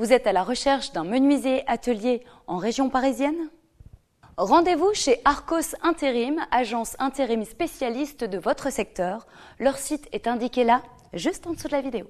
Vous êtes à la recherche d'un menuisier atelier en région parisienne Rendez-vous chez Arcos Intérim, agence intérim spécialiste de votre secteur. Leur site est indiqué là, juste en dessous de la vidéo.